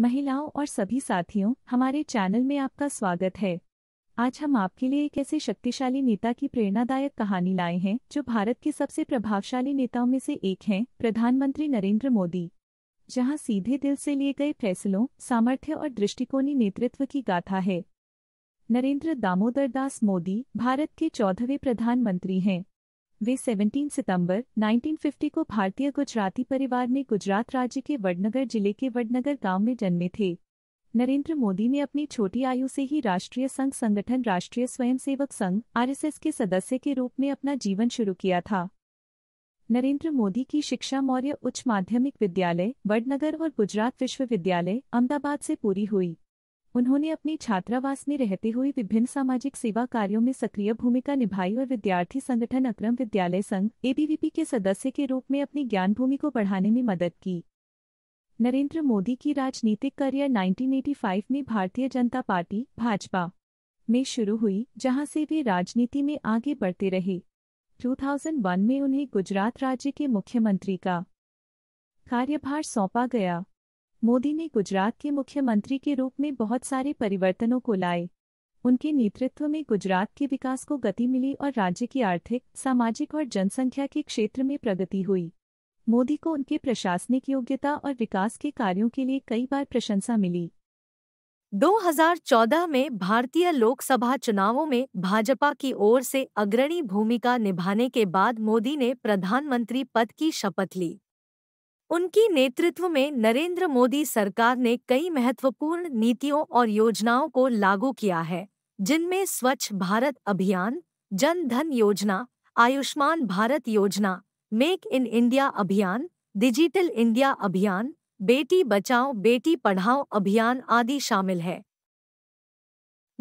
महिलाओं और सभी साथियों हमारे चैनल में आपका स्वागत है आज हम आपके लिए एक ऐसे शक्तिशाली नेता की प्रेरणादायक कहानी लाए हैं जो भारत के सबसे प्रभावशाली नेताओं में से एक हैं प्रधानमंत्री नरेंद्र मोदी जहां सीधे दिल से लिए गए फैसलों सामर्थ्य और दृष्टिकोणी नेतृत्व की गाथा है नरेंद्र दामोदर दास मोदी भारत के चौदहवें प्रधानमंत्री हैं वे 17 सितंबर 1950 को भारतीय गुजराती परिवार में गुजरात राज्य के वडनगर जिले के वडनगर गांव में जन्मे थे नरेंद्र मोदी ने अपनी छोटी आयु से ही राष्ट्रीय संघ संगठन राष्ट्रीय स्वयंसेवक संघ आरएसएस के सदस्य के रूप में अपना जीवन शुरू किया था नरेंद्र मोदी की शिक्षा मौर्य उच्च माध्यमिक विद्यालय वडनगर और गुजरात विश्वविद्यालय अहमदाबाद से पूरी हुई उन्होंने अपने छात्रावास में रहते हुए विभिन्न सामाजिक सेवा कार्यों में सक्रिय भूमिका निभाई और विद्यार्थी संगठन अक्रम विद्यालय संघ एबीवीपी के सदस्य के रूप में अपनी ज्ञान भूमि को बढ़ाने में मदद की नरेंद्र मोदी की राजनीतिक करियर 1985 में भारतीय जनता पार्टी भाजपा में शुरू हुई जहां से वे राजनीति में आगे बढ़ते रहे 2001 में उन्हें गुजरात राज्य के मुख्यमंत्री का कार्यभार सौंपा गया मोदी ने गुजरात के मुख्यमंत्री के रूप में बहुत सारे परिवर्तनों को लाए उनके नेतृत्व में गुजरात के विकास को गति मिली और राज्य की आर्थिक सामाजिक और जनसंख्या के क्षेत्र में प्रगति हुई मोदी को उनके प्रशासनिक योग्यता और विकास के कार्यों के लिए कई बार प्रशंसा मिली 2014 में भारतीय लोकसभा चुनावों में भाजपा की ओर से अग्रणी भूमिका निभाने के बाद मोदी ने प्रधानमंत्री पद की शपथ ली उनकी नेतृत्व में नरेंद्र मोदी सरकार ने कई महत्वपूर्ण नीतियों और योजनाओं को लागू किया है जिनमें स्वच्छ भारत अभियान जन धन योजना आयुष्मान भारत योजना मेक इन इंडिया अभियान डिजिटल इंडिया अभियान बेटी बचाओ बेटी पढ़ाओ अभियान आदि शामिल है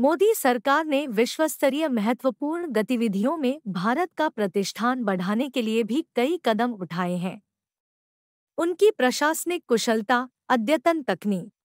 मोदी सरकार ने विश्व स्तरीय महत्वपूर्ण गतिविधियों में भारत का प्रतिष्ठान बढ़ाने के लिए भी कई कदम उठाए हैं उनकी प्रशासनिक कुशलता अद्यतन तकनीक